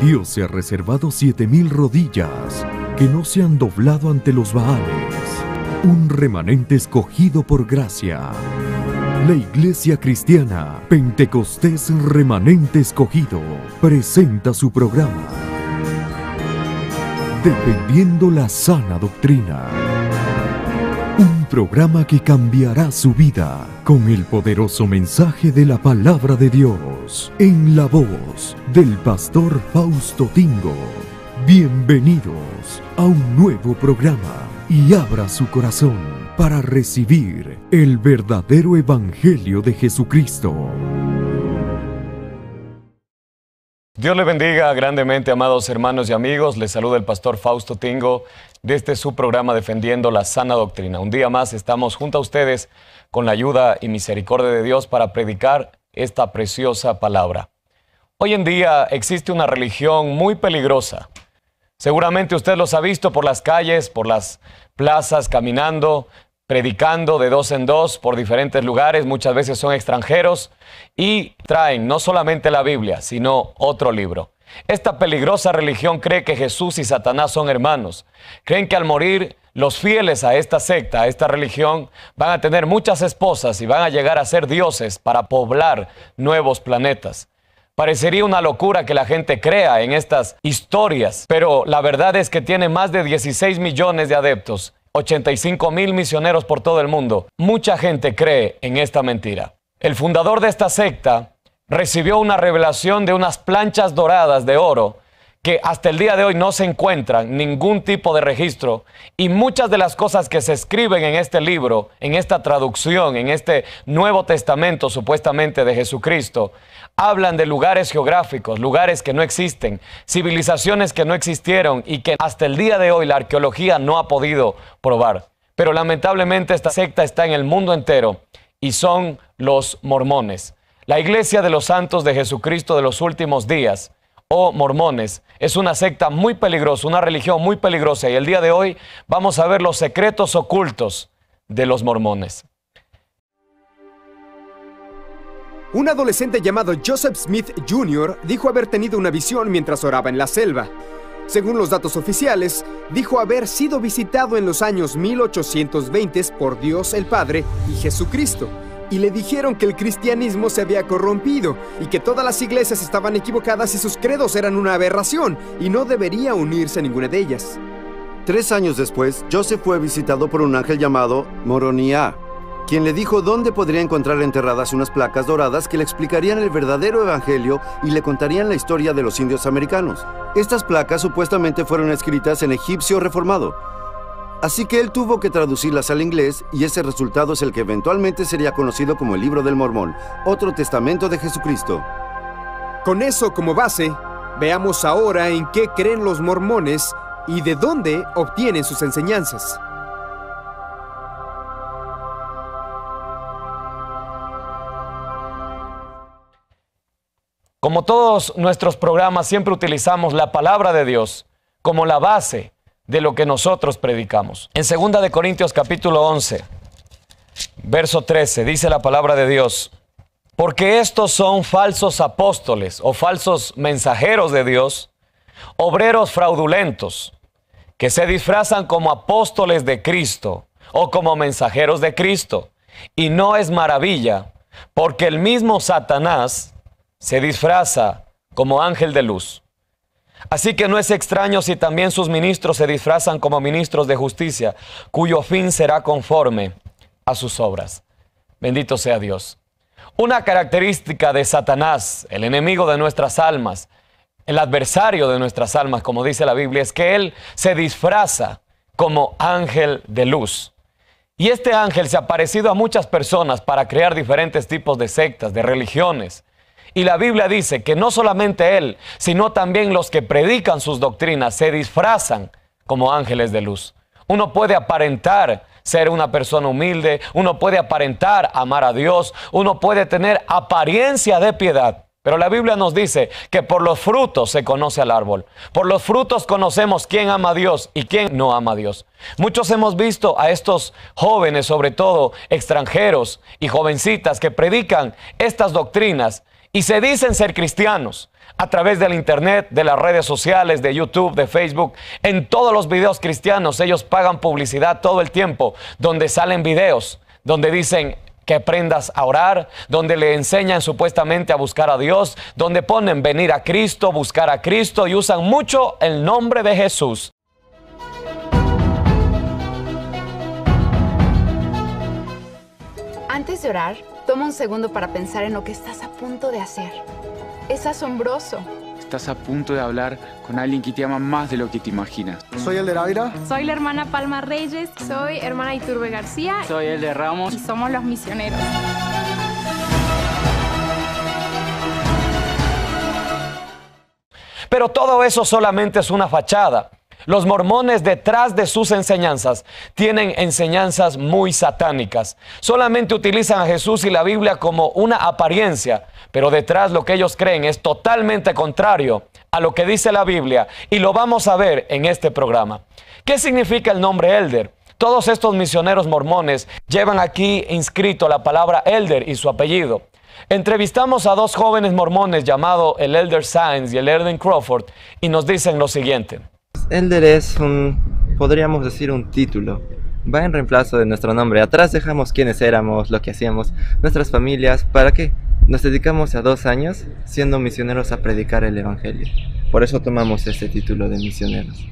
Dios se ha reservado siete mil rodillas que no se han doblado ante los Baales, un remanente escogido por gracia. La Iglesia Cristiana Pentecostés Remanente Escogido presenta su programa Defendiendo la sana doctrina programa que cambiará su vida con el poderoso mensaje de la palabra de Dios en la voz del pastor Fausto Tingo. Bienvenidos a un nuevo programa y abra su corazón para recibir el verdadero evangelio de Jesucristo. Dios le bendiga grandemente, amados hermanos y amigos. Les saluda el pastor Fausto Tingo este su programa Defendiendo la Sana Doctrina. Un día más estamos junto a ustedes con la ayuda y misericordia de Dios para predicar esta preciosa palabra. Hoy en día existe una religión muy peligrosa. Seguramente usted los ha visto por las calles, por las plazas, caminando, predicando de dos en dos por diferentes lugares, muchas veces son extranjeros, y traen no solamente la Biblia, sino otro libro. Esta peligrosa religión cree que Jesús y Satanás son hermanos. Creen que al morir los fieles a esta secta, a esta religión, van a tener muchas esposas y van a llegar a ser dioses para poblar nuevos planetas. Parecería una locura que la gente crea en estas historias, pero la verdad es que tiene más de 16 millones de adeptos 85 mil misioneros por todo el mundo. Mucha gente cree en esta mentira. El fundador de esta secta recibió una revelación de unas planchas doradas de oro que hasta el día de hoy no se encuentran ningún tipo de registro y muchas de las cosas que se escriben en este libro, en esta traducción, en este Nuevo Testamento supuestamente de Jesucristo, hablan de lugares geográficos, lugares que no existen, civilizaciones que no existieron y que hasta el día de hoy la arqueología no ha podido probar. Pero lamentablemente esta secta está en el mundo entero y son los mormones. La Iglesia de los Santos de Jesucristo de los Últimos Días o mormones. Es una secta muy peligrosa, una religión muy peligrosa y el día de hoy vamos a ver los secretos ocultos de los mormones. Un adolescente llamado Joseph Smith Jr. dijo haber tenido una visión mientras oraba en la selva. Según los datos oficiales, dijo haber sido visitado en los años 1820 por Dios el Padre y Jesucristo, y le dijeron que el cristianismo se había corrompido y que todas las iglesias estaban equivocadas y sus credos eran una aberración y no debería unirse a ninguna de ellas. Tres años después, Joseph fue visitado por un ángel llamado Moroniá, quien le dijo dónde podría encontrar enterradas unas placas doradas que le explicarían el verdadero evangelio y le contarían la historia de los indios americanos. Estas placas supuestamente fueron escritas en egipcio reformado, Así que él tuvo que traducirlas al inglés y ese resultado es el que eventualmente sería conocido como el Libro del Mormón, otro testamento de Jesucristo. Con eso como base, veamos ahora en qué creen los mormones y de dónde obtienen sus enseñanzas. Como todos nuestros programas, siempre utilizamos la palabra de Dios como la base de lo que nosotros predicamos. En 2 Corintios capítulo 11, verso 13, dice la palabra de Dios, porque estos son falsos apóstoles o falsos mensajeros de Dios, obreros fraudulentos, que se disfrazan como apóstoles de Cristo o como mensajeros de Cristo. Y no es maravilla, porque el mismo Satanás se disfraza como ángel de luz. Así que no es extraño si también sus ministros se disfrazan como ministros de justicia, cuyo fin será conforme a sus obras. Bendito sea Dios. Una característica de Satanás, el enemigo de nuestras almas, el adversario de nuestras almas, como dice la Biblia, es que él se disfraza como ángel de luz. Y este ángel se ha parecido a muchas personas para crear diferentes tipos de sectas, de religiones, y la Biblia dice que no solamente él, sino también los que predican sus doctrinas se disfrazan como ángeles de luz. Uno puede aparentar ser una persona humilde, uno puede aparentar amar a Dios, uno puede tener apariencia de piedad. Pero la Biblia nos dice que por los frutos se conoce al árbol. Por los frutos conocemos quién ama a Dios y quién no ama a Dios. Muchos hemos visto a estos jóvenes, sobre todo extranjeros y jovencitas, que predican estas doctrinas y se dicen ser cristianos a través del Internet, de las redes sociales, de YouTube, de Facebook, en todos los videos cristianos. Ellos pagan publicidad todo el tiempo, donde salen videos, donde dicen que aprendas a orar, donde le enseñan supuestamente a buscar a Dios, donde ponen venir a Cristo, buscar a Cristo y usan mucho el nombre de Jesús Antes de orar, toma un segundo para pensar en lo que estás a punto de hacer. Es asombroso. Estás a punto de hablar con alguien que te ama más de lo que te imaginas. Soy el de Raira. Soy la hermana Palma Reyes. Soy hermana Iturbe García. Soy el de Ramos. Y somos los misioneros. Pero todo eso solamente es una fachada. Los mormones detrás de sus enseñanzas tienen enseñanzas muy satánicas. Solamente utilizan a Jesús y la Biblia como una apariencia, pero detrás lo que ellos creen es totalmente contrario a lo que dice la Biblia y lo vamos a ver en este programa. ¿Qué significa el nombre Elder? Todos estos misioneros mormones llevan aquí inscrito la palabra Elder y su apellido. Entrevistamos a dos jóvenes mormones llamados el Elder Sainz y el Elder Crawford y nos dicen lo siguiente. Elder es un, podríamos decir, un título. Va en reemplazo de nuestro nombre. Atrás dejamos quiénes éramos, lo que hacíamos, nuestras familias. ¿Para qué? Nos dedicamos a dos años siendo misioneros a predicar el Evangelio. Por eso tomamos este título de misioneros.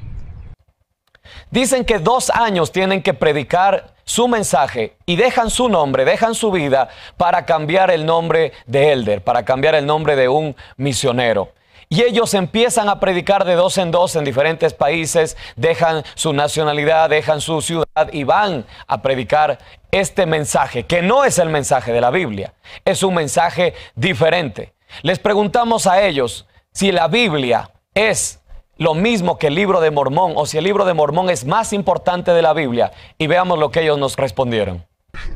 Dicen que dos años tienen que predicar su mensaje y dejan su nombre, dejan su vida para cambiar el nombre de Elder, para cambiar el nombre de un misionero y ellos empiezan a predicar de dos en dos en diferentes países, dejan su nacionalidad, dejan su ciudad y van a predicar este mensaje, que no es el mensaje de la Biblia, es un mensaje diferente. Les preguntamos a ellos si la Biblia es lo mismo que el libro de Mormón o si el libro de Mormón es más importante de la Biblia y veamos lo que ellos nos respondieron.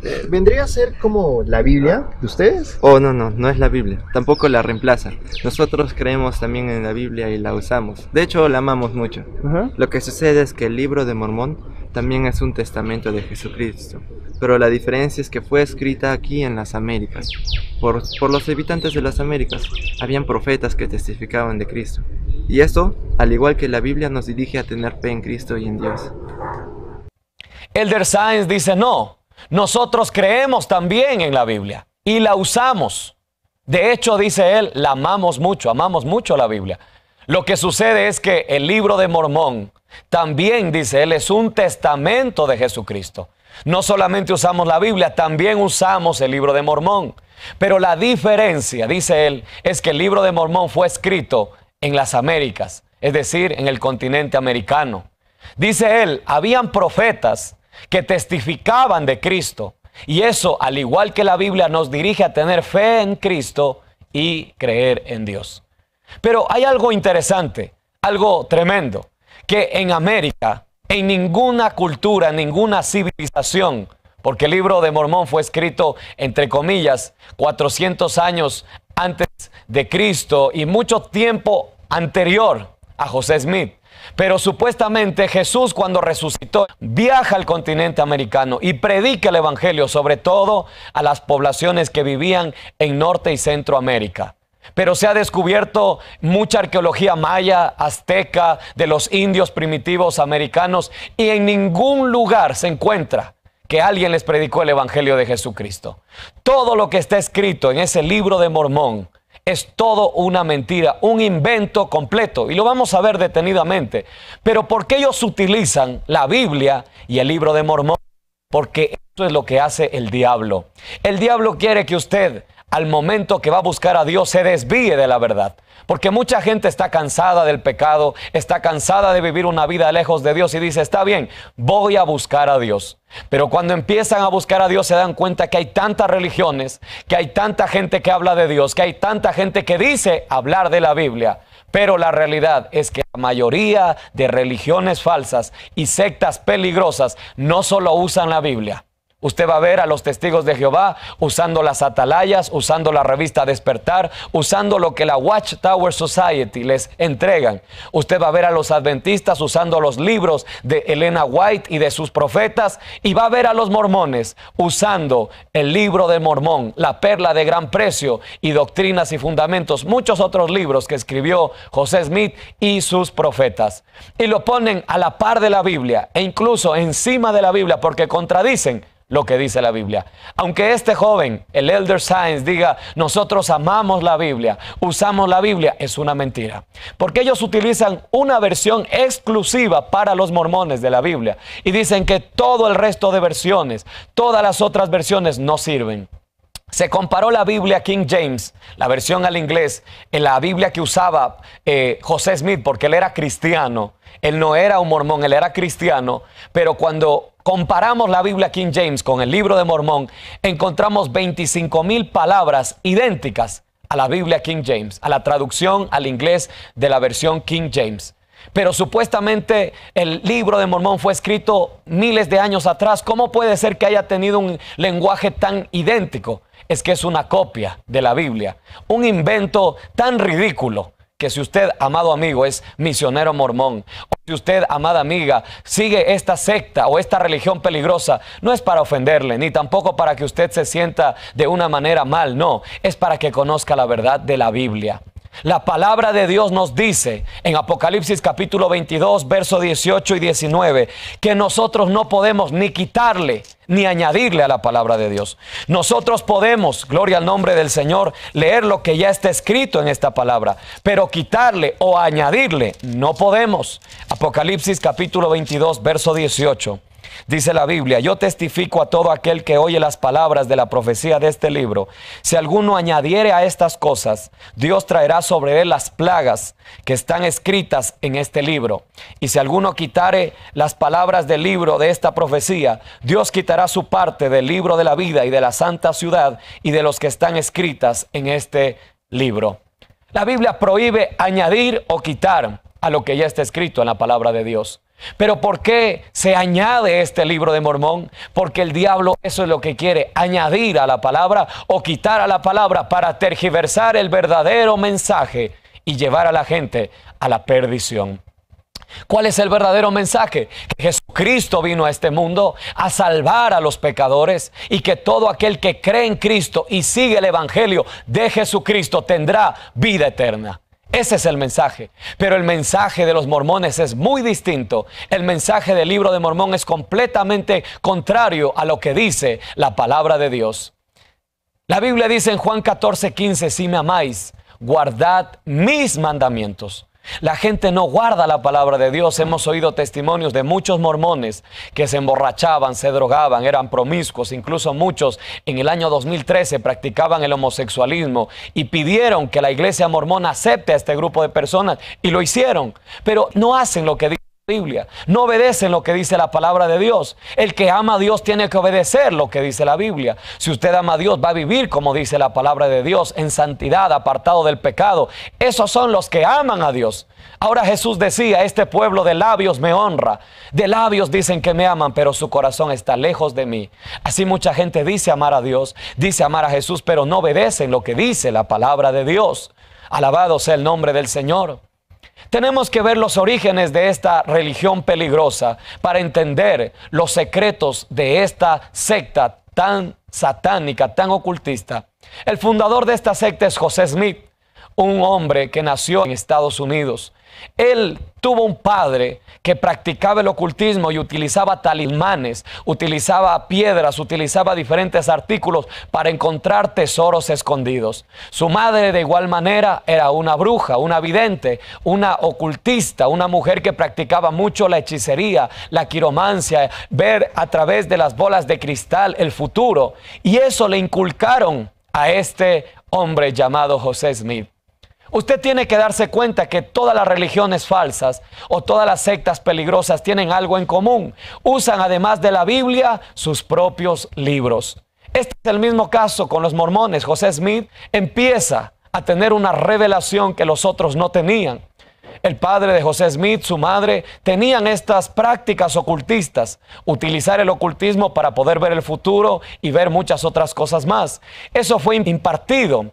Eh, ¿Vendría a ser como la Biblia de ustedes? Oh, no, no, no es la Biblia. Tampoco la reemplaza. Nosotros creemos también en la Biblia y la usamos. De hecho, la amamos mucho. Lo que sucede es que el libro de Mormón también es un testamento de Jesucristo. Pero la diferencia es que fue escrita aquí en las Américas. Por, los habitantes de las Américas habían profetas que testificaban de Cristo. Y esto, al igual que la Biblia, nos dirige a tener fe en Cristo y en Dios. Elder Science dice no. Nosotros creemos también en la Biblia y la usamos. De hecho, dice él, la amamos mucho, amamos mucho la Biblia. Lo que sucede es que el libro de Mormón también, dice él, es un testamento de Jesucristo. No solamente usamos la Biblia, también usamos el libro de Mormón. Pero la diferencia, dice él, es que el libro de Mormón fue escrito en las Américas, es decir, en el continente americano. Dice él, habían profetas que testificaban de Cristo. Y eso, al igual que la Biblia, nos dirige a tener fe en Cristo y creer en Dios. Pero hay algo interesante, algo tremendo, que en América, en ninguna cultura, ninguna civilización, porque el libro de Mormón fue escrito, entre comillas, 400 años antes de Cristo y mucho tiempo anterior a José Smith. Pero supuestamente Jesús cuando resucitó viaja al continente americano y predica el Evangelio sobre todo a las poblaciones que vivían en Norte y Centroamérica. Pero se ha descubierto mucha arqueología maya, azteca, de los indios primitivos americanos y en ningún lugar se encuentra que alguien les predicó el Evangelio de Jesucristo. Todo lo que está escrito en ese libro de Mormón es todo una mentira, un invento completo. Y lo vamos a ver detenidamente. Pero ¿por qué ellos utilizan la Biblia y el libro de Mormón? Porque eso es lo que hace el diablo. El diablo quiere que usted al momento que va a buscar a Dios se desvíe de la verdad. Porque mucha gente está cansada del pecado, está cansada de vivir una vida lejos de Dios y dice, está bien, voy a buscar a Dios. Pero cuando empiezan a buscar a Dios se dan cuenta que hay tantas religiones, que hay tanta gente que habla de Dios, que hay tanta gente que dice hablar de la Biblia. Pero la realidad es que la mayoría de religiones falsas y sectas peligrosas no solo usan la Biblia, Usted va a ver a los testigos de Jehová usando las atalayas, usando la revista Despertar, usando lo que la Watchtower Society les entregan. Usted va a ver a los adventistas usando los libros de Elena White y de sus profetas. Y va a ver a los mormones usando el libro de Mormón, la perla de gran precio y doctrinas y fundamentos. Muchos otros libros que escribió José Smith y sus profetas. Y lo ponen a la par de la Biblia e incluso encima de la Biblia porque contradicen lo que dice la Biblia. Aunque este joven, el Elder Science, diga, nosotros amamos la Biblia, usamos la Biblia, es una mentira. Porque ellos utilizan una versión exclusiva para los mormones de la Biblia y dicen que todo el resto de versiones, todas las otras versiones no sirven. Se comparó la Biblia King James, la versión al inglés, en la Biblia que usaba eh, José Smith, porque él era cristiano. Él no era un mormón, él era cristiano. Pero cuando comparamos la Biblia King James con el libro de Mormón, encontramos 25 mil palabras idénticas a la Biblia King James, a la traducción al inglés de la versión King James. Pero supuestamente el libro de Mormón fue escrito miles de años atrás. ¿Cómo puede ser que haya tenido un lenguaje tan idéntico? es que es una copia de la Biblia, un invento tan ridículo que si usted, amado amigo, es misionero mormón, o si usted, amada amiga, sigue esta secta o esta religión peligrosa, no es para ofenderle, ni tampoco para que usted se sienta de una manera mal, no, es para que conozca la verdad de la Biblia. La palabra de Dios nos dice en Apocalipsis capítulo 22, versos 18 y 19, que nosotros no podemos ni quitarle ni añadirle a la palabra de Dios. Nosotros podemos, gloria al nombre del Señor, leer lo que ya está escrito en esta palabra, pero quitarle o añadirle no podemos. Apocalipsis capítulo 22, verso 18. Dice la Biblia, yo testifico a todo aquel que oye las palabras de la profecía de este libro. Si alguno añadiere a estas cosas, Dios traerá sobre él las plagas que están escritas en este libro. Y si alguno quitare las palabras del libro de esta profecía, Dios quitará su parte del libro de la vida y de la santa ciudad y de los que están escritas en este libro. La Biblia prohíbe añadir o quitar a lo que ya está escrito en la palabra de Dios. Pero ¿por qué se añade este libro de Mormón? Porque el diablo eso es lo que quiere, añadir a la palabra o quitar a la palabra para tergiversar el verdadero mensaje y llevar a la gente a la perdición. ¿Cuál es el verdadero mensaje? Que Jesucristo vino a este mundo a salvar a los pecadores y que todo aquel que cree en Cristo y sigue el Evangelio de Jesucristo tendrá vida eterna. Ese es el mensaje. Pero el mensaje de los mormones es muy distinto. El mensaje del libro de Mormón es completamente contrario a lo que dice la palabra de Dios. La Biblia dice en Juan 14, 15, si me amáis, guardad mis mandamientos. La gente no guarda la palabra de Dios. Hemos oído testimonios de muchos mormones que se emborrachaban, se drogaban, eran promiscuos. Incluso muchos en el año 2013 practicaban el homosexualismo y pidieron que la iglesia mormona acepte a este grupo de personas y lo hicieron. Pero no hacen lo que dicen. Biblia. No obedecen lo que dice la palabra de Dios. El que ama a Dios tiene que obedecer lo que dice la Biblia. Si usted ama a Dios, va a vivir como dice la palabra de Dios, en santidad, apartado del pecado. Esos son los que aman a Dios. Ahora Jesús decía, este pueblo de labios me honra. De labios dicen que me aman, pero su corazón está lejos de mí. Así mucha gente dice amar a Dios, dice amar a Jesús, pero no obedecen lo que dice la palabra de Dios. Alabado sea el nombre del Señor. Tenemos que ver los orígenes de esta religión peligrosa para entender los secretos de esta secta tan satánica, tan ocultista. El fundador de esta secta es José Smith, un hombre que nació en Estados Unidos. Él tuvo un padre que practicaba el ocultismo y utilizaba talismanes, utilizaba piedras, utilizaba diferentes artículos para encontrar tesoros escondidos. Su madre de igual manera era una bruja, una vidente, una ocultista, una mujer que practicaba mucho la hechicería, la quiromancia, ver a través de las bolas de cristal el futuro. Y eso le inculcaron a este hombre llamado José Smith. Usted tiene que darse cuenta que todas las religiones falsas o todas las sectas peligrosas tienen algo en común. Usan además de la Biblia sus propios libros. Este es el mismo caso con los mormones. José Smith empieza a tener una revelación que los otros no tenían. El padre de José Smith, su madre, tenían estas prácticas ocultistas, utilizar el ocultismo para poder ver el futuro y ver muchas otras cosas más. Eso fue impartido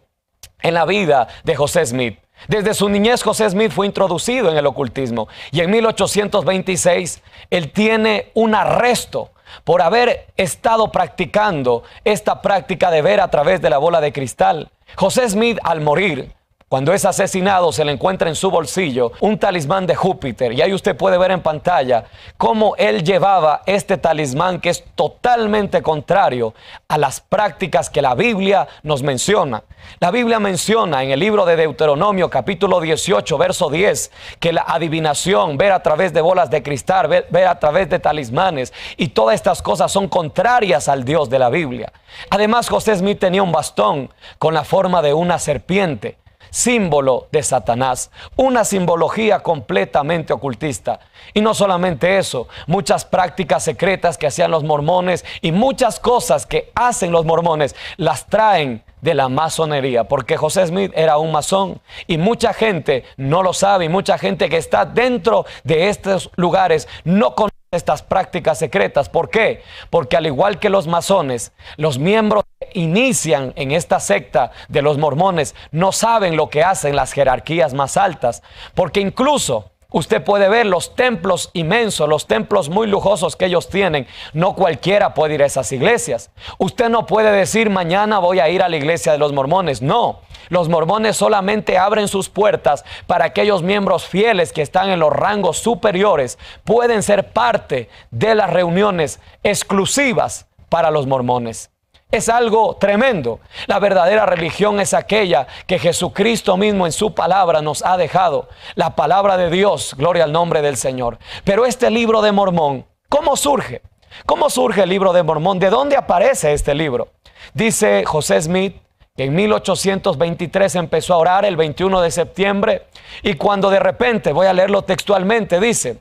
en la vida de José Smith. Desde su niñez José Smith fue introducido en el ocultismo y en 1826 él tiene un arresto por haber estado practicando esta práctica de ver a través de la bola de cristal. José Smith al morir cuando es asesinado se le encuentra en su bolsillo un talismán de Júpiter y ahí usted puede ver en pantalla cómo él llevaba este talismán que es totalmente contrario a las prácticas que la Biblia nos menciona. La Biblia menciona en el libro de Deuteronomio capítulo 18 verso 10 que la adivinación, ver a través de bolas de cristal, ver, a través de talismanes y todas estas cosas son contrarias al Dios de la Biblia. Además José Smith tenía un bastón con la forma de una serpiente símbolo de Satanás, una simbología completamente ocultista. Y no solamente eso, muchas prácticas secretas que hacían los mormones y muchas cosas que hacen los mormones las traen de la masonería, porque José Smith era un masón y mucha gente no lo sabe y mucha gente que está dentro de estos lugares no conoce estas prácticas secretas. ¿Por qué? Porque al igual que los masones, los miembros inician en esta secta de los mormones no saben lo que hacen las jerarquías más altas, porque incluso Usted puede ver los templos inmensos, los templos muy lujosos que ellos tienen. No cualquiera puede ir a esas iglesias. Usted no puede decir mañana voy a ir a la iglesia de los mormones. No, los mormones solamente abren sus puertas para aquellos miembros fieles que están en los rangos superiores pueden ser parte de las reuniones exclusivas para los mormones es algo tremendo. La verdadera religión es aquella que Jesucristo mismo en su palabra nos ha dejado. La palabra de Dios, gloria al nombre del Señor. Pero este libro de Mormón, ¿cómo surge? ¿Cómo surge el libro de Mormón? ¿De dónde aparece este libro? Dice José Smith que en 1823 empezó a orar el 21 de septiembre y cuando de repente, voy a leerlo textualmente, dice,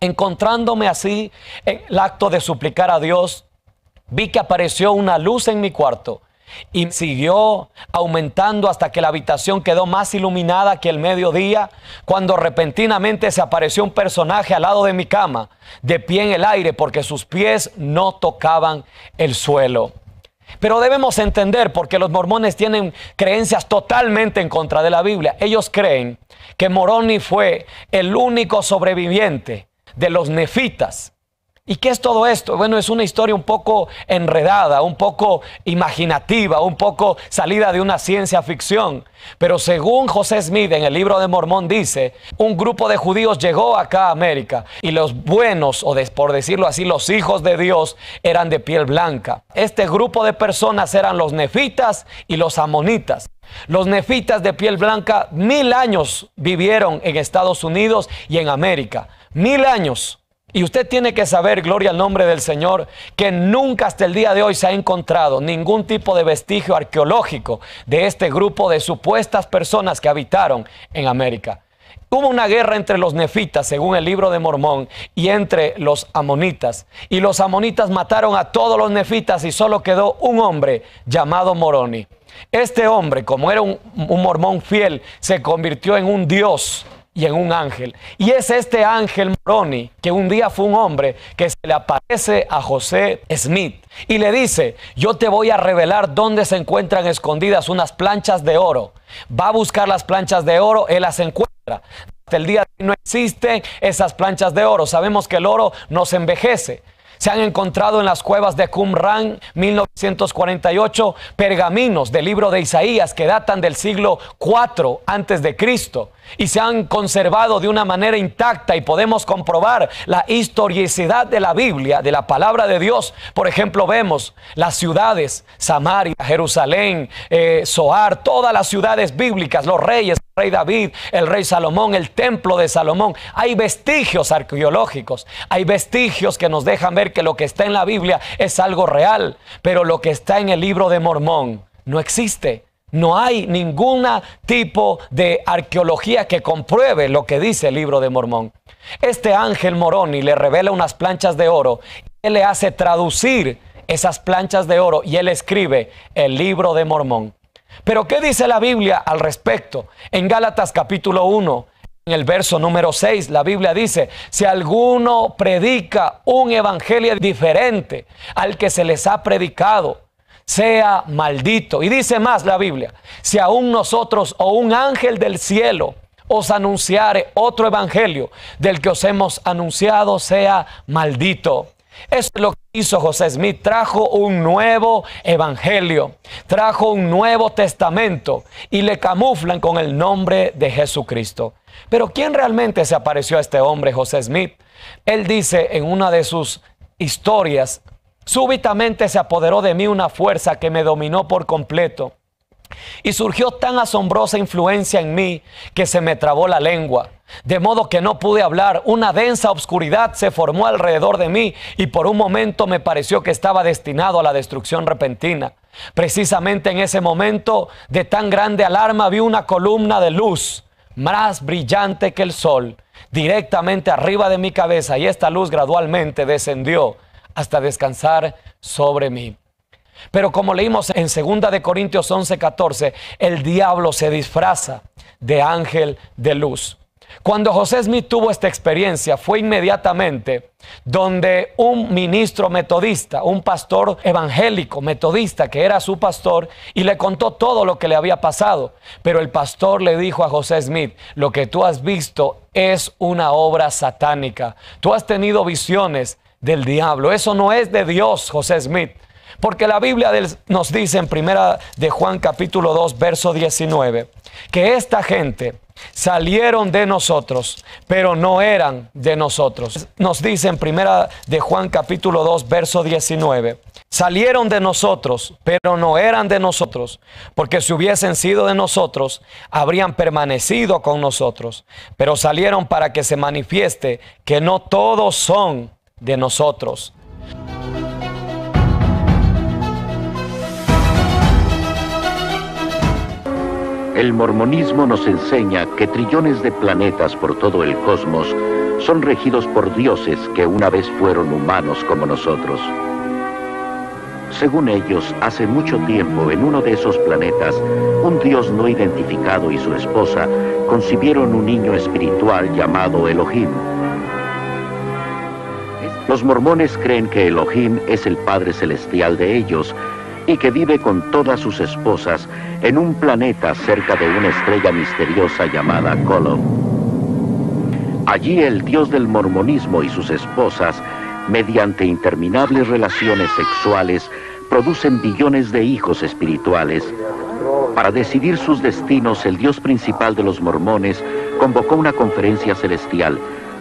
encontrándome así en el acto de suplicar a Dios, vi que apareció una luz en mi cuarto y siguió aumentando hasta que la habitación quedó más iluminada que el mediodía, cuando repentinamente se apareció un personaje al lado de mi cama, de pie en el aire, porque sus pies no tocaban el suelo. Pero debemos entender, porque los mormones tienen creencias totalmente en contra de la Biblia, ellos creen que Moroni fue el único sobreviviente de los nefitas ¿Y qué es todo esto? Bueno, es una historia un poco enredada, un poco imaginativa, un poco salida de una ciencia ficción. Pero según José Smith en el libro de Mormón dice, un grupo de judíos llegó acá a América y los buenos, o por decirlo así, los hijos de Dios eran de piel blanca. Este grupo de personas eran los nefitas y los amonitas. Los nefitas de piel blanca mil años vivieron en Estados Unidos y en América. Mil años. Y usted tiene que saber, gloria al nombre del Señor, que nunca hasta el día de hoy se ha encontrado ningún tipo de vestigio arqueológico de este grupo de supuestas personas que habitaron en América. Hubo una guerra entre los nefitas, según el libro de Mormón, y entre los amonitas. Y los amonitas mataron a todos los nefitas y solo quedó un hombre llamado Moroni. Este hombre, como era un, un mormón fiel, se convirtió en un dios y en un ángel. Y es este ángel Moroni, que un día fue un hombre, que se le aparece a José Smith y le dice, yo te voy a revelar dónde se encuentran escondidas unas planchas de oro. Va a buscar las planchas de oro, él las encuentra. Hasta el día de hoy no existen esas planchas de oro. Sabemos que el oro nos envejece. Se han encontrado en las cuevas de Qumran 1948 pergaminos del libro de Isaías que datan del siglo IV antes de Cristo y se han conservado de una manera intacta y podemos comprobar la historicidad de la Biblia, de la palabra de Dios. Por ejemplo, vemos las ciudades, Samaria, Jerusalén, eh, todas las ciudades bíblicas, los reyes, el rey David, el rey Salomón, el templo de Salomón. Hay vestigios arqueológicos, hay vestigios que nos dejan ver que lo que está en la Biblia es algo real, pero lo que está en el libro de Mormón no existe. No hay ningún tipo de arqueología que compruebe lo que dice el libro de Mormón. Este ángel Moroni le revela unas planchas de oro y él le hace traducir esas planchas de oro y él escribe el libro de Mormón. Pero ¿qué dice la Biblia al respecto? En Gálatas capítulo 1, en el verso número 6, la Biblia dice, si alguno predica un evangelio diferente al que se les ha predicado, sea maldito. Y dice más la Biblia, si aún nosotros o un ángel del cielo os anunciare otro evangelio del que os hemos anunciado, sea maldito. Eso es lo que hizo José Smith. Trajo un nuevo evangelio, trajo un nuevo testamento y le camuflan con el nombre de Jesucristo. Pero ¿quién realmente se apareció a este hombre, José Smith? Él dice en una de sus historias Súbitamente se apoderó de mí una fuerza que me dominó por completo. Y surgió tan asombrosa influencia en mí que se me trabó la lengua, de modo que no pude hablar. Una densa oscuridad se formó alrededor de mí y por un momento me pareció que estaba destinado a la destrucción repentina. Precisamente en ese momento de tan grande alarma vi una columna de luz más brillante que el sol directamente arriba de mi cabeza y esta luz gradualmente descendió hasta descansar sobre mí. Pero como leímos en 2 de Corintios 11:14, el diablo se disfraza de ángel de luz. Cuando José Smith tuvo esta experiencia fue inmediatamente donde un ministro metodista, un pastor evangélico metodista que era su pastor, y le contó todo lo que le había pasado. Pero el pastor le dijo a José Smith, lo que tú has visto es una obra satánica. Tú has tenido visiones del diablo. Eso no es de Dios, José Smith. Porque la Biblia nos dice en primera de Juan capítulo 2, verso 19, que esta gente salieron de nosotros, pero no eran de nosotros. Nos dice en primera de Juan capítulo 2, verso 19, salieron de nosotros, pero no eran de nosotros, porque si hubiesen sido de nosotros, habrían permanecido con nosotros, pero salieron para que se manifieste que no todos son de nosotros. El mormonismo nos enseña que trillones de planetas por todo el cosmos son regidos por dioses que una vez fueron humanos como nosotros. Según ellos, hace mucho tiempo en uno de esos planetas, un dios no identificado y su esposa concibieron un niño espiritual llamado Elohim. Los mormones creen que Elohim es el Padre Celestial de ellos y que vive con todas sus esposas en un planeta cerca de una estrella misteriosa llamada kolob Allí el dios del mormonismo y sus esposas, mediante interminables relaciones sexuales, producen billones de hijos espirituales. Para decidir sus destinos, el dios principal de los mormones convocó una conferencia celestial.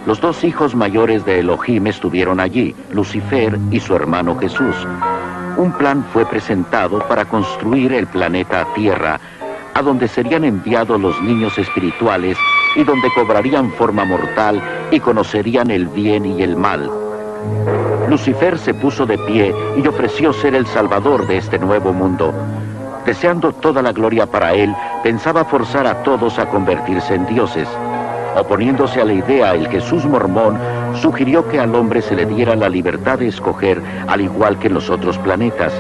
Los dos hijos mayores de Elohim estuvieron allí, Lucifer y su hermano Jesús un plan fue presentado para construir el planeta Tierra, a donde serían enviados los niños espirituales y donde cobrarían forma mortal y conocerían el bien y el mal. Lucifer se puso de pie y ofreció ser el salvador de este nuevo mundo. Deseando toda la gloria para él, pensaba forzar a todos a convertirse en dioses. Oponiéndose a la idea, el Jesús mormón sugirió que al hombre se le diera la libertad de escoger, al igual que en los otros planetas.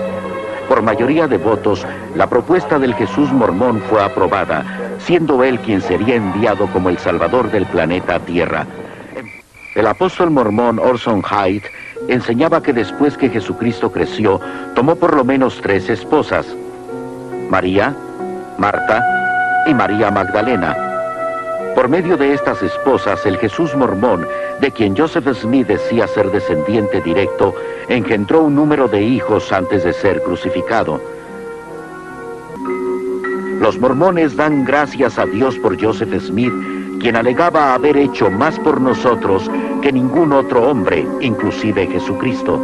Por mayoría de votos, la propuesta del Jesús mormón fue aprobada, siendo él quien sería enviado como el Salvador del planeta Tierra. El apóstol mormón Orson Hyde enseñaba que después que Jesucristo creció, tomó por lo menos tres esposas, María, Marta y María Magdalena. Por medio de estas esposas, el Jesús mormón, de quien Joseph Smith decía ser descendiente directo, engendró un número de hijos antes de ser crucificado. Los mormones dan gracias a Dios por Joseph Smith, quien alegaba haber hecho más por nosotros que ningún otro hombre, inclusive Jesucristo.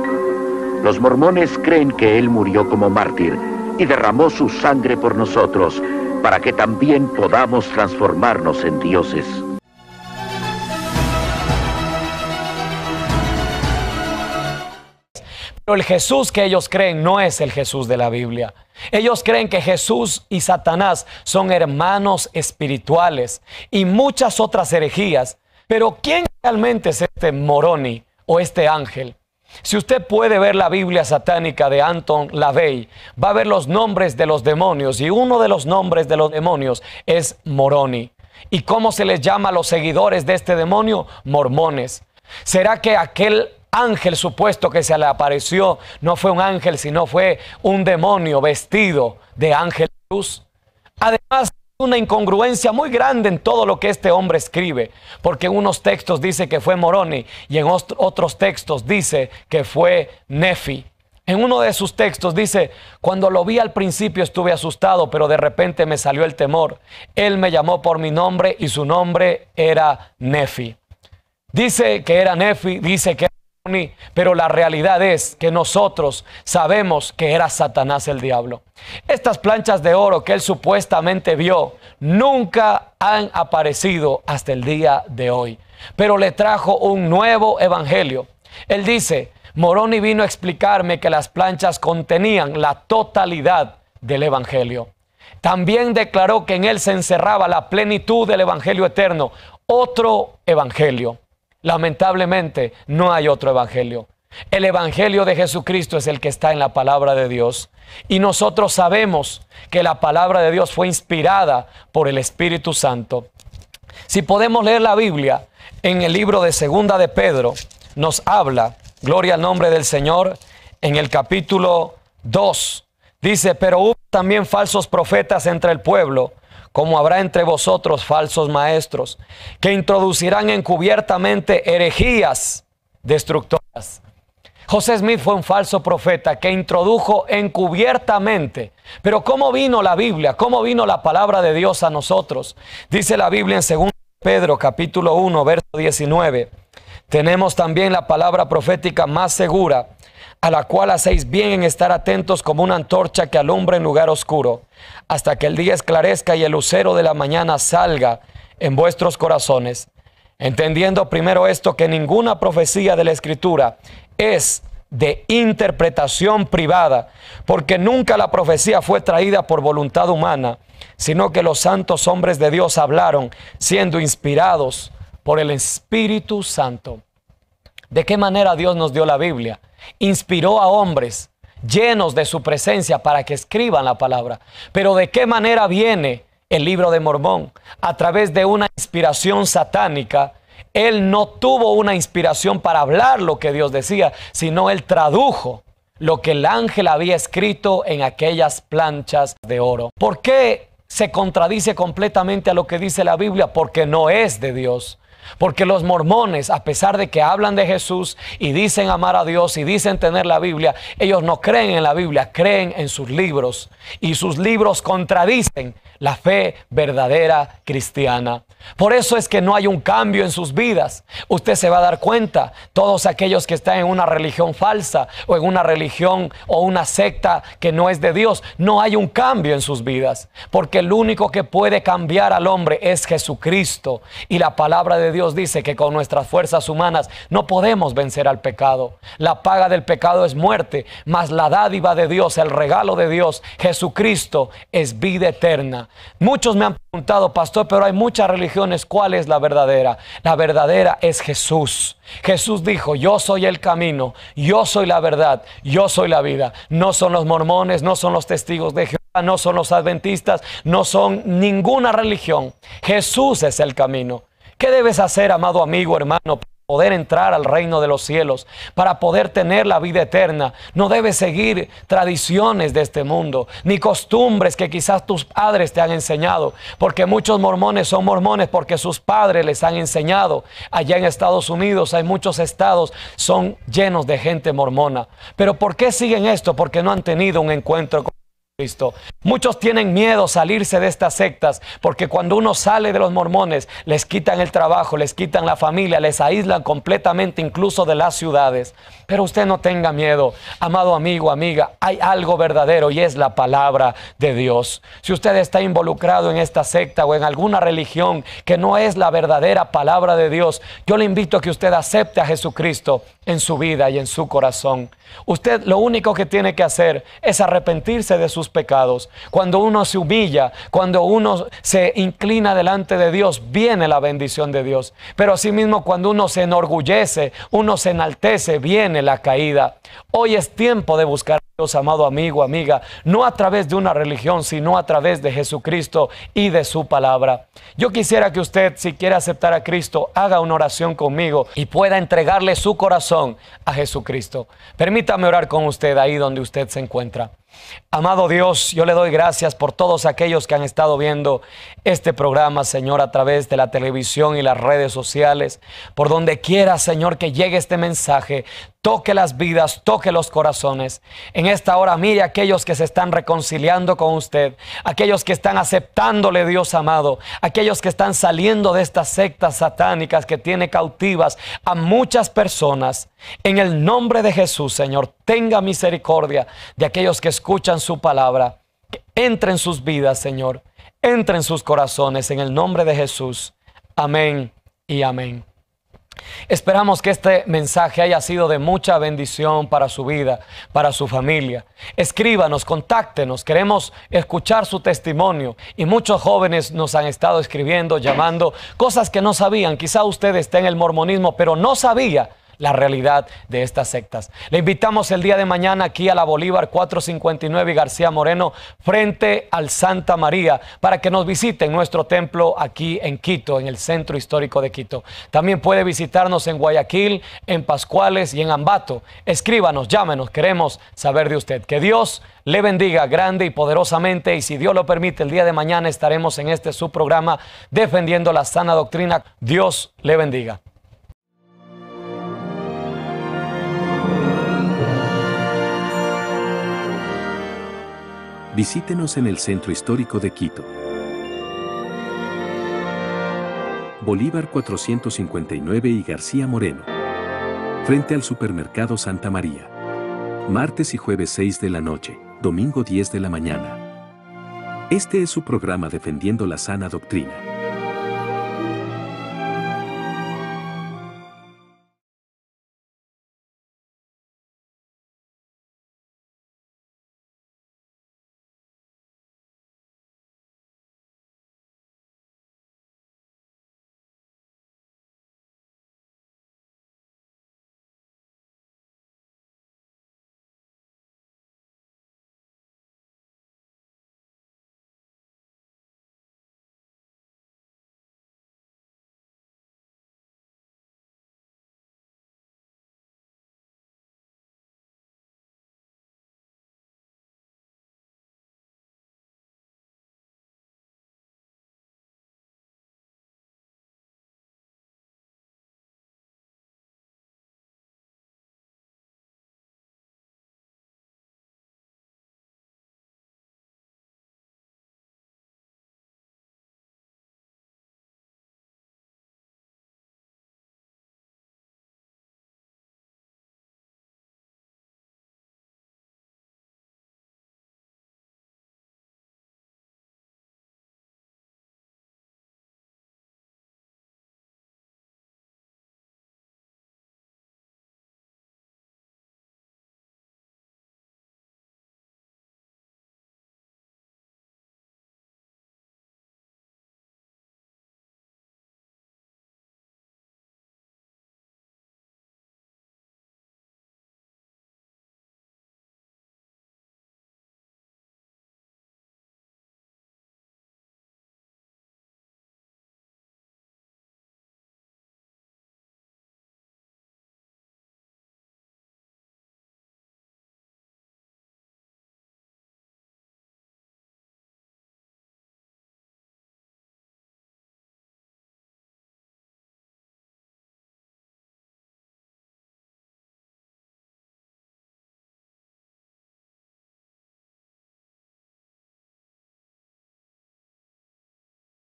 Los mormones creen que él murió como mártir y derramó su sangre por nosotros, para que también podamos transformarnos en dioses. Pero el Jesús que ellos creen no es el Jesús de la Biblia. Ellos creen que Jesús y Satanás son hermanos espirituales y muchas otras herejías. Pero ¿quién realmente es este Moroni o este ángel? Si usted puede ver la Biblia satánica de Anton LaVey, va a ver los nombres de los demonios y uno de los nombres de los demonios es Moroni. ¿Y cómo se les llama a los seguidores de este demonio? Mormones. ¿Será que aquel ángel supuesto que se le apareció no fue un ángel, sino fue un demonio vestido de ángel de luz? Además, una incongruencia muy grande en todo lo que este hombre escribe, porque en unos textos dice que fue Moroni y en otros textos dice que fue Nefi. En uno de sus textos dice, cuando lo vi al principio estuve asustado, pero de repente me salió el temor. Él me llamó por mi nombre y su nombre era Nefi. Dice que era Nefi, dice que pero la realidad es que nosotros sabemos que era Satanás el diablo. Estas planchas de oro que él supuestamente vio nunca han aparecido hasta el día de hoy. Pero le trajo un nuevo evangelio. Él dice, Moroni vino a explicarme que las planchas contenían la totalidad del evangelio. También declaró que en él se encerraba la plenitud del evangelio eterno, otro evangelio. Lamentablemente no hay otro evangelio. El evangelio de Jesucristo es el que está en la palabra de Dios. Y nosotros sabemos que la palabra de Dios fue inspirada por el Espíritu Santo. Si podemos leer la Biblia en el libro de Segunda de Pedro, nos habla, gloria al nombre del Señor, en el capítulo 2. Dice, pero hubo también falsos profetas entre el pueblo como habrá entre vosotros falsos maestros, que introducirán encubiertamente herejías destructoras. José Smith fue un falso profeta que introdujo encubiertamente. Pero ¿cómo vino la Biblia? ¿Cómo vino la palabra de Dios a nosotros? Dice la Biblia en 2 Pedro capítulo 1, verso 19. Tenemos también la palabra profética más segura, a la cual hacéis bien en estar atentos como una antorcha que alumbra en lugar oscuro, hasta que el día esclarezca y el lucero de la mañana salga en vuestros corazones, entendiendo primero esto que ninguna profecía de la Escritura es de interpretación privada, porque nunca la profecía fue traída por voluntad humana, sino que los santos hombres de Dios hablaron siendo inspirados por el Espíritu Santo de qué manera Dios nos dio la Biblia. Inspiró a hombres llenos de su presencia para que escriban la palabra. Pero de qué manera viene el libro de Mormón? A través de una inspiración satánica. Él no tuvo una inspiración para hablar lo que Dios decía, sino él tradujo lo que el ángel había escrito en aquellas planchas de oro. ¿Por qué se contradice completamente a lo que dice la Biblia? Porque no es de Dios. Porque los mormones, a pesar de que hablan de Jesús y dicen amar a Dios y dicen tener la Biblia, ellos no creen en la Biblia, creen en sus libros. Y sus libros contradicen la fe verdadera cristiana. Por eso es que no hay un cambio en sus vidas. Usted se va a dar cuenta, todos aquellos que están en una religión falsa o en una religión o una secta que no es de Dios, no hay un cambio en sus vidas. Porque el único que puede cambiar al hombre es Jesucristo. Y la palabra de Dios Dios dice que con nuestras fuerzas humanas no podemos vencer al pecado. La paga del pecado es muerte, mas la dádiva de Dios, el regalo de Dios, Jesucristo, es vida eterna. Muchos me han preguntado, pastor, pero hay muchas religiones, ¿cuál es la verdadera? La verdadera es Jesús. Jesús dijo, yo soy el camino, yo soy la verdad, yo soy la vida. No son los mormones, no son los testigos de Jehová no son los adventistas, no son ninguna religión. Jesús es el camino. ¿Qué debes hacer, amado amigo, hermano? para poder entrar al reino de los cielos, para poder tener la vida eterna. No debes seguir tradiciones de este mundo, ni costumbres que quizás tus padres te han enseñado, porque muchos mormones son mormones porque sus padres les han enseñado. Allá en Estados Unidos hay muchos estados, son llenos de gente mormona. Pero ¿por qué siguen esto? Porque no han tenido un encuentro con Muchos tienen miedo salirse de estas sectas porque cuando uno sale de los mormones les quitan el trabajo, les quitan la familia, les aíslan completamente incluso de las ciudades. Pero usted no tenga miedo, amado amigo, amiga, hay algo verdadero y es la palabra de Dios. Si usted está involucrado en esta secta o en alguna religión que no es la verdadera palabra de Dios, yo le invito a que usted acepte a Jesucristo en su vida y en su corazón. Usted lo único que tiene que hacer es arrepentirse de sus pecados. Cuando uno se humilla, cuando uno se inclina delante de Dios, viene la bendición de Dios. Pero asimismo, cuando uno se enorgullece, uno se enaltece, viene la caída. Hoy es tiempo de buscar Dios, amado amigo, amiga, no a través de una religión, sino a través de Jesucristo y de su palabra. Yo quisiera que usted, si quiere aceptar a Cristo, haga una oración conmigo y pueda entregarle su corazón a Jesucristo. Permítame orar con usted ahí donde usted se encuentra. Amado Dios, yo le doy gracias por todos aquellos que han estado viendo este programa, Señor, a través de la televisión y las redes sociales. Por donde quiera, Señor, que llegue este mensaje, toque las vidas, toque los corazones. En esta hora, mire a aquellos que se están reconciliando con usted, aquellos que están aceptándole, Dios amado, aquellos que están saliendo de estas sectas satánicas que tiene cautivas a muchas personas. En el nombre de Jesús, Señor, tenga misericordia de aquellos que escuchan escuchan su palabra, entre en sus vidas, Señor, entre en sus corazones, en el nombre de Jesús. Amén y amén. Esperamos que este mensaje haya sido de mucha bendición para su vida, para su familia. Escríbanos, contáctenos, queremos escuchar su testimonio. Y muchos jóvenes nos han estado escribiendo, llamando, cosas que no sabían. Quizá usted esté en el mormonismo, pero no sabía la realidad de estas sectas. Le invitamos el día de mañana aquí a la Bolívar 459 y García Moreno frente al Santa María para que nos visiten nuestro templo aquí en Quito, en el centro histórico de Quito. También puede visitarnos en Guayaquil, en Pascuales y en Ambato. Escríbanos, llámenos, queremos saber de usted. Que Dios le bendiga grande y poderosamente y si Dios lo permite el día de mañana estaremos en este su programa defendiendo la sana doctrina. Dios le bendiga. visítenos en el centro histórico de Quito. Bolívar 459 y García Moreno. Frente al supermercado Santa María. Martes y jueves 6 de la noche, domingo 10 de la mañana. Este es su programa Defendiendo la Sana Doctrina.